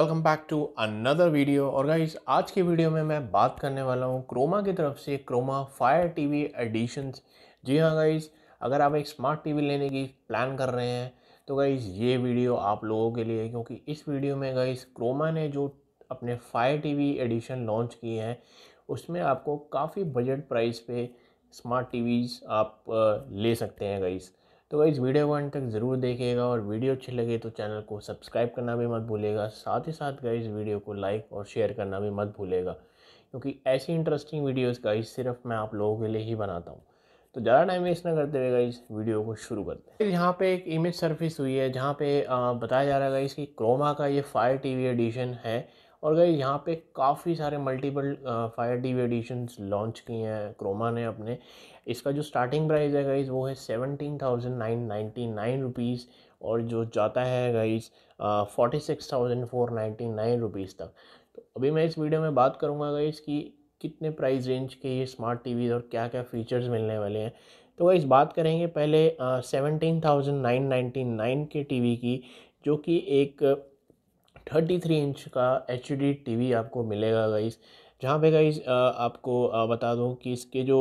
welcome back to another video और guys आज के वीडियो में मैं बात करने वाला हूँ क्रोमा की तरफ से क्रोमा फायर टीवी एडिशन्स जी हाँ गाइज अगर आप एक स्मार्ट टीवी लेने की प्लान कर रहे हैं तो गाइज ये वीडियो आप लोगों के लिए क्योंकि इस वीडियो में गाइज क्रोमा ने जो अपने फायर टीवी एडिशन लॉन्च किए हैं उसमें आपको काफ़ी बजट प्राइस पे स्मार्ट टीवीज़ आप ले सकते हैं गाइज़ तो इस वीडियो को अंत तक ज़रूर देखिएगा और वीडियो अच्छी लगे तो चैनल को सब्सक्राइब करना भी मत भूलेगा साथ ही साथ गई वीडियो को लाइक और शेयर करना भी मत भूलेगा क्योंकि ऐसी इंटरेस्टिंग वीडियोज़ इस सिर्फ मैं आप लोगों के लिए ही बनाता हूँ तो ज़्यादा टाइम वेस्ट ना करते हुए इस वीडियो को शुरू करते हैं यहाँ पे एक इमेज सर्विस हुई है जहाँ पे बताया जा रहा है इसकी क्रोमा का ये फायर टीवी एडिशन है और गई यहाँ पे काफ़ी सारे multiple Fire D edition launch किए हैं क्रोमा ने अपने इसका जो स्टार्टिंग प्राइस है गाइज़ वो है seventeen thousand nine ninety nine rupees और जो जाता है guys forty six thousand four ninety nine rupees तक तो अभी मैं इस वीडियो में बात करूँगा गाइज़ कि कितने प्राइस रेंज के ये स्मार्ट टीवीज़ और क्या क्या फ़ीचर्स मिलने वाले हैं तो वह बात करेंगे पहले seventeen thousand nine ninety nine के टी की जो कि एक 33 इंच का एच टीवी आपको मिलेगा गाइस जहाँ पे गाइस आपको बता दूँ कि इसके जो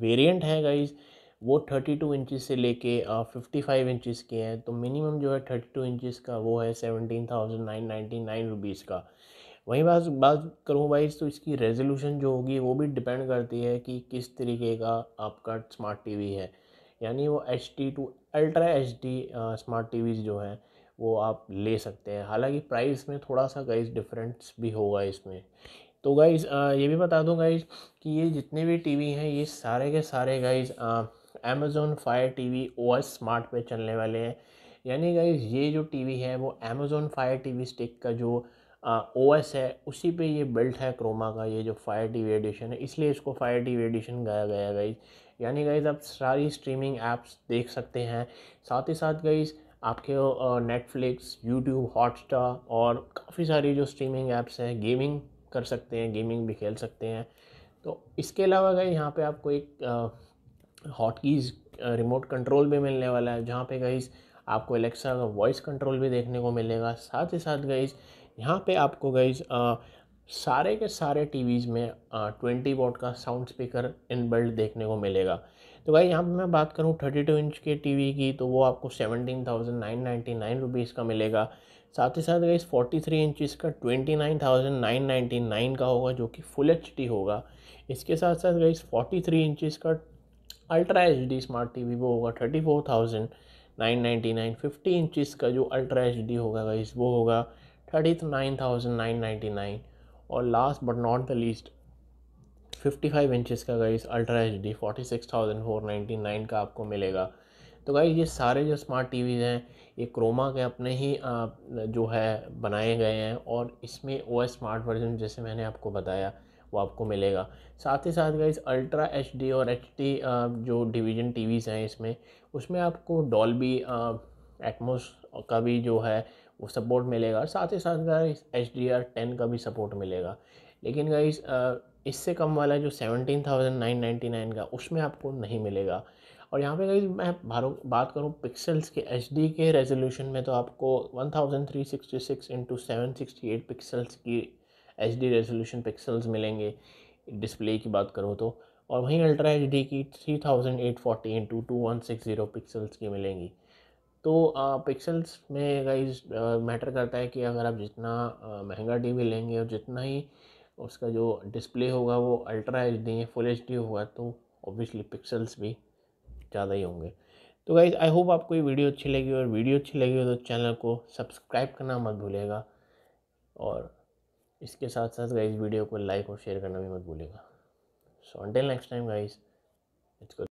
वेरिएंट है गाइस वो 32 टू इंचज़ से लेके फिफ्टी फाइव इंचज़ के हैं तो मिनिमम जो है 32 टू इंचज़ का वो है seventeen thousand nine ninety nine rupees का वहीं बात बात करूँ भाई तो इसकी रेजोल्यूशन जो होगी वो भी डिपेंड करती है कि किस तरीके का आपका स्मार्ट टीवी है यानी वो H D to ultra H D smart TVs जो हैं वो आप ले सकते हैं हालांकि प्राइस में थोड़ा सा गाइस डिफरेंस भी होगा इसमें तो गाइस ये भी बता दूँ गाइस कि ये जितने भी टीवी हैं ये सारे के सारे guys Amazon Fire TV OS smart पे चलने वाले हैं यानी गाइस ये जो टीवी है वो अमेज़ोन फायर टीवी स्टिक का जो ओ एस है उसी पे ये बिल्ट है क्रोमा का ये जो फायर टीवी एडिशन है इसलिए इसको फायर टीवी एडिशन गाया गया गाइज यानी गाइज आप सारी स्ट्रीमिंग ऐप्स देख सकते हैं साथ ही साथ गाइज़ आपके नेटफ्लिक्स यूट्यूब हॉटस्टार और काफ़ी सारी जो स्ट्रीमिंग ऐप्स हैं गेमिंग कर सकते हैं गेमिंग भी खेल सकते हैं तो इसके अलावा गई यहाँ पे आपको एक हॉटकीज़ रिमोट कंट्रोल भी मिलने वाला है जहाँ पे गई आपको एलेक्सा का वॉइस कंट्रोल भी देखने को मिलेगा साथ ही साथ गई यहाँ पे आपको गई सारे के सारे टीवीज़ में ट्वेंटी वॉट का साउंड स्पीकर इनबिल्ट देखने को मिलेगा तो भाई यहाँ पर मैं बात करूँ थर्टी टू इंच के टीवी की तो वो आपको seventeen thousand nine ninety nine rupees का मिलेगा साथ ही साथ गाइस 43 इंच इसका 29,999 का होगा जो कि फुल एच होगा इसके साथ साथ गाइस 43 इंच का ultra H D smart TV वो होगा 34,999 फिफ्टी इंच का जो अल्ट्रा एच डी होगा गई वो होगा नाइन और last but not the least fifty five inches का guys ultra H D forty six thousand four ninety nine का आपको मिलेगा तो गाइस ये सारे जो स्मार्ट टीवीज़ हैं ये क्रोमा के अपने ही जो है बनाए गए हैं और इसमें ओ एस स्मार्ट वर्जन जैसे मैंने आपको बताया वो आपको मिलेगा साथ ही साथ गाइस अल्ट्रा एच डी और एच डी जो डिवीजन टीवीज़ हैं इसमें उसमें आपको डॉल्बी एटमोस का भी जो है वो सपोर्ट मिलेगा और साथ ही साथ guys H D R ten का भी सपोर्ट मिलेगा लेकिन गाइस इससे कम वाला जो seventeen thousand nine ninety nine का उसमें आपको नहीं मिलेगा और यहाँ पे अगर मैं भारो बात करूँ पिक्सल्स के एच के रेजोल्यूशन में तो आपको one thousand three sixty six into seven sixty eight pixels की एच डी रेजोल्यूशन पिक्सल्स मिलेंगे डिस्प्ले की बात करूँ तो और वहीं अल्ट्रा एच डी की three thousand eight forty into two one six zero pixels की मिलेंगी तो पिक्सल्स में गाइज मैटर करता है कि अगर आप जितना महंगा टीवी लेंगे और जितना ही उसका जो डिस्प्ले होगा वो ultra H D full H D होगा तो ऑब्वियसली पिक्सल्स भी ज़्यादा ही होंगे तो गाइज आई होप आपको ये वीडियो अच्छी लगी और वीडियो अच्छी लगी हो तो चैनल को सब्सक्राइब करना मत भूलेगा और इसके साथ साथ गाइज वीडियो को लाइक और शेयर करना भी मत भूलेगा so until next time guys it's